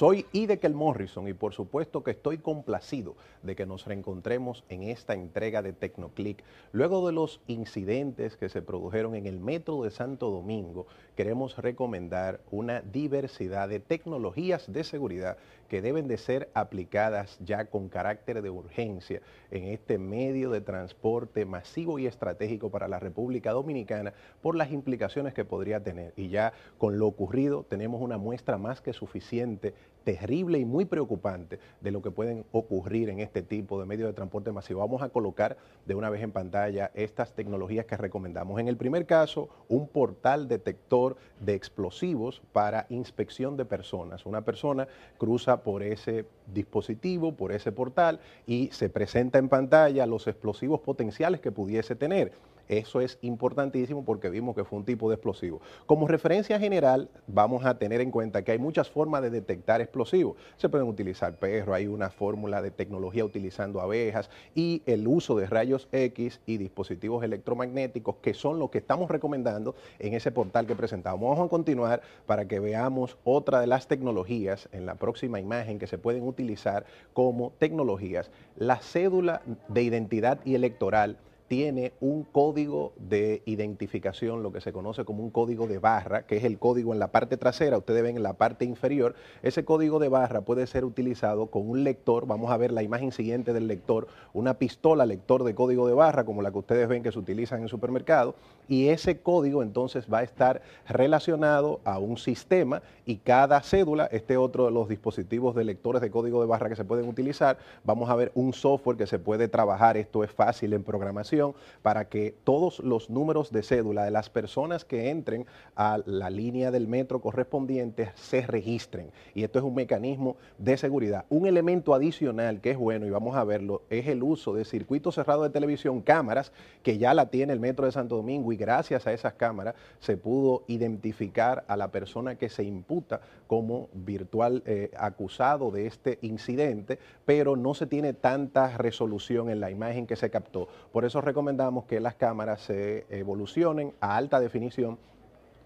Soy Idekel Morrison y por supuesto que estoy complacido de que nos reencontremos en esta entrega de Tecnoclick. Luego de los incidentes que se produjeron en el metro de Santo Domingo, queremos recomendar una diversidad de tecnologías de seguridad que deben de ser aplicadas ya con carácter de urgencia en este medio de transporte masivo y estratégico para la República Dominicana por las implicaciones que podría tener. Y ya con lo ocurrido tenemos una muestra más que suficiente terrible y muy preocupante de lo que pueden ocurrir en este tipo de medios de transporte masivo. Vamos a colocar de una vez en pantalla estas tecnologías que recomendamos. En el primer caso, un portal detector de explosivos para inspección de personas. Una persona cruza por ese dispositivo, por ese portal y se presenta en pantalla los explosivos potenciales que pudiese tener. Eso es importantísimo porque vimos que fue un tipo de explosivo. Como referencia general, vamos a tener en cuenta que hay muchas formas de detectar explosivos. Se pueden utilizar perros, hay una fórmula de tecnología utilizando abejas y el uso de rayos X y dispositivos electromagnéticos, que son los que estamos recomendando en ese portal que presentamos. Vamos a continuar para que veamos otra de las tecnologías en la próxima imagen que se pueden utilizar como tecnologías. La cédula de identidad y electoral tiene un código de identificación, lo que se conoce como un código de barra, que es el código en la parte trasera, ustedes ven en la parte inferior, ese código de barra puede ser utilizado con un lector, vamos a ver la imagen siguiente del lector, una pistola lector de código de barra, como la que ustedes ven que se utilizan en supermercado, y ese código entonces va a estar relacionado a un sistema y cada cédula, este otro de los dispositivos de lectores de código de barra que se pueden utilizar, vamos a ver un software que se puede trabajar, esto es fácil en programación, para que todos los números de cédula de las personas que entren a la línea del metro correspondiente se registren. Y esto es un mecanismo de seguridad. Un elemento adicional que es bueno, y vamos a verlo, es el uso de circuitos cerrados de televisión, cámaras, que ya la tiene el metro de Santo Domingo y gracias a esas cámaras se pudo identificar a la persona que se imputa como virtual eh, acusado de este incidente, pero no se tiene tanta resolución en la imagen que se captó. Por eso recomendamos que las cámaras se evolucionen a alta definición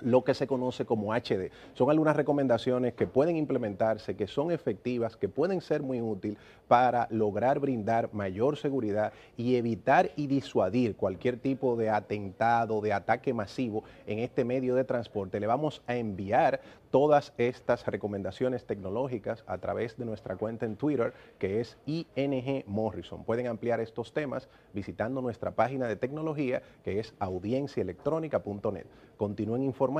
lo que se conoce como HD. Son algunas recomendaciones que pueden implementarse, que son efectivas, que pueden ser muy útiles para lograr brindar mayor seguridad y evitar y disuadir cualquier tipo de atentado, de ataque masivo en este medio de transporte. Le vamos a enviar todas estas recomendaciones tecnológicas a través de nuestra cuenta en Twitter, que es ING Morrison. Pueden ampliar estos temas visitando nuestra página de tecnología, que es audienciaelectrónica.net. Continúen informando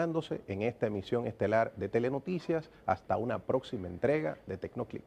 en esta emisión estelar de Telenoticias. Hasta una próxima entrega de Tecnoclick.